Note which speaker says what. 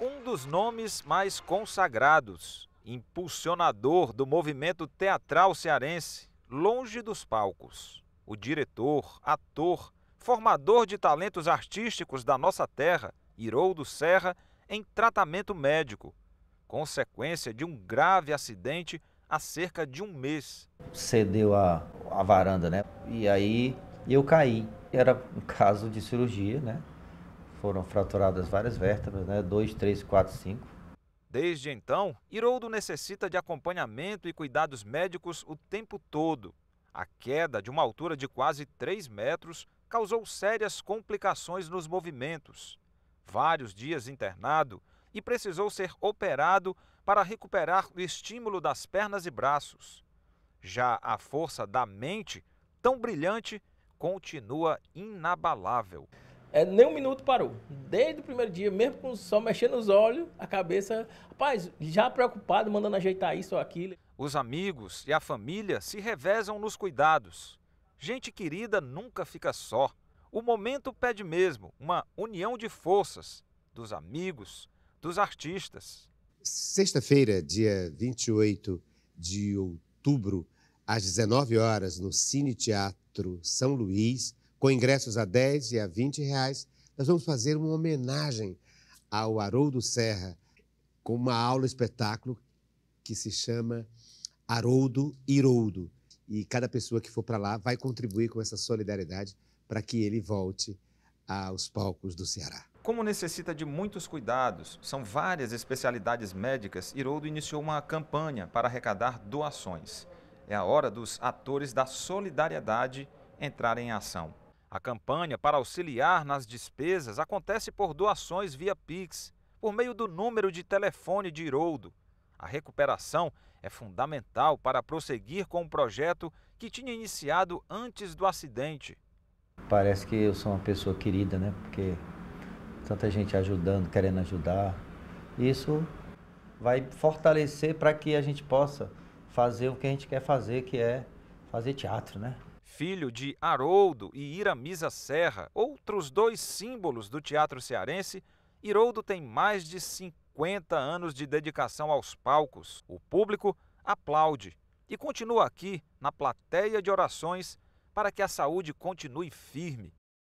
Speaker 1: um dos nomes mais consagrados, impulsionador do movimento teatral cearense, longe dos palcos. O diretor, ator, formador de talentos artísticos da nossa terra, Iroldo Serra, em tratamento médico, consequência de um grave acidente há cerca de um mês.
Speaker 2: Cedeu a, a varanda, né? E aí eu caí. Era um caso de cirurgia, né? Foram fraturadas várias vértebras, né? 2, 3, 4, 5.
Speaker 1: Desde então, Iroldo necessita de acompanhamento e cuidados médicos o tempo todo. A queda de uma altura de quase 3 metros causou sérias complicações nos movimentos. Vários dias internado e precisou ser operado para recuperar o estímulo das pernas e braços. Já a força da mente, tão brilhante, continua inabalável. É, nem um minuto parou. Desde o primeiro dia, mesmo com só mexendo os olhos, a cabeça, rapaz, já preocupado, mandando ajeitar isso ou aquilo. Os amigos e a família se revezam nos cuidados. Gente querida nunca fica só. O momento pede mesmo uma união de forças dos amigos, dos artistas.
Speaker 3: Sexta-feira, dia 28 de outubro, às 19 horas, no Cine Teatro São Luís, com ingressos a 10 e a 20 reais, nós vamos fazer uma homenagem ao Haroldo Serra com uma aula espetáculo que se chama Haroldo Iroldo. E cada pessoa que for para lá vai contribuir com essa solidariedade para que ele volte aos palcos do Ceará.
Speaker 1: Como necessita de muitos cuidados, são várias especialidades médicas, Iroldo iniciou uma campanha para arrecadar doações. É a hora dos atores da solidariedade entrarem em ação. A campanha para auxiliar nas despesas acontece por doações via Pix, por meio do número de telefone de Iroldo. A recuperação é fundamental para prosseguir com o projeto que tinha iniciado antes do acidente.
Speaker 2: Parece que eu sou uma pessoa querida, né? Porque tanta gente ajudando, querendo ajudar. Isso vai fortalecer para que a gente possa fazer o que a gente quer fazer, que é fazer teatro, né? filho de Haroldo
Speaker 1: e Iramisa Serra, outros dois símbolos do teatro cearense, Haroldo tem mais de 50 anos de dedicação aos palcos. O público aplaude e continua aqui na plateia de orações para que a saúde continue firme